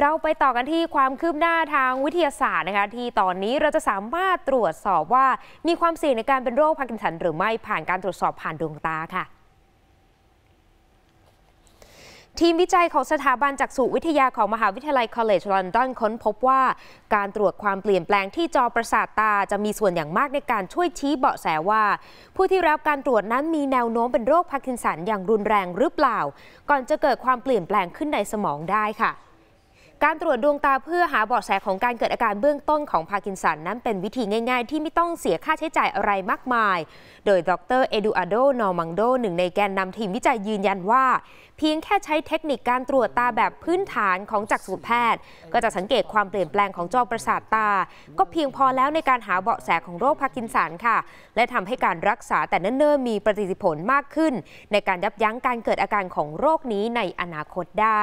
เราไปต่อกันที่ความคืบหน้าทางวิทยาศาสตร์นะคะที่ตอนนี้เราจะสามารถตรวจสอบว่ามีความเสี่ยงในการเป็นโรคพาร์กินสันหรือไม่ผ่านการตรวจสอบผ่านดวงตาค่ะ ทีมวิจัยของสถาบันจักษุวิทยาของมหาวิทยาลัย College London ค้น พบว่า การตรวจความเปลี่ยนแปลงที่จอประสาทตาจะมีส่วนอย่างมากในการช่วยชี้เบาะแสว่า ผู้ที่รับการตรวจนั้นมีแนวโน้มเป็นโรคพาร์กินสันอย่างรุนแรงหรือเปล่า ก่อนจะเกิดความเปลี่ยนแปลงขึ้นในสมองได้ค่ะการตรวจดวงตาเพื่อหาเบาะแสของการเกิดอาการเบื้องต้นของพาร์กินสันนั้นเป็นวิธีง่ายๆ ที่ไม่ต้องเสียค่าใช้จ่ายอะไรมากมาย โดยดรเอดูอาโดนอร์มังโดหนึ่งในแกนนำทีมวิจัยยืนยันว่า เพียงแค่ใช้เทคนิคการตรวจตาแบบพื้นฐานของจักษุแพทย์ ก็จะสังเกตความเปลี่ยนแปลงของจอประสาทตา ก็เพียงพอแล้วในการหาเบาะแสของโรคพาร์กินสันค่ะ และทำให้การรักษาแต่เนิ่นๆมีประสิทธิผลมากขึ้น ในการยับยั้งการเกิดอาการของโรคนี้ในอนาคตได้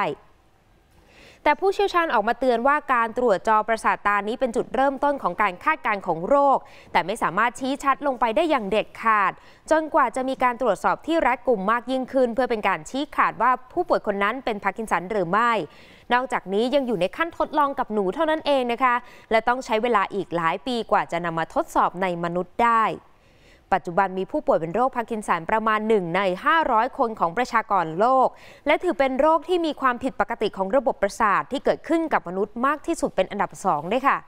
แต่ผู้เชี่ยวชาญออกมาเตือนว่าการตรวจจอประสาทตานี้เป็นจุดเริ่มต้นของการคาดการณ์ของโรค แต่ไม่สามารถชี้ชัดลงไปได้อย่างเด็ดขาด จนกว่าจะมีการตรวจสอบที่รัดกลุ่มมากยิ่งขึ้น เพื่อเป็นการชี้ขาดว่าผู้ป่วยคนนั้นเป็นพาร์กินสันหรือไม่ นอกจากนี้ยังอยู่ในขั้นทดลองกับหนูเท่านั้นเองนะคะ และต้องใช้เวลาอีกหลายปีกว่าจะนำมาทดสอบในมนุษย์ได้ปัจจุบันมีผู้ป่วยเป็นโรคพาร์กินสันประมาณ 1 ใน 500 คนของประชากรโลก และถือเป็นโรคที่มีความผิดปกติของระบบประสาท ที่เกิดขึ้นกับมนุษย์มากที่สุดเป็นอันดับ 2 ด้วยค่ะ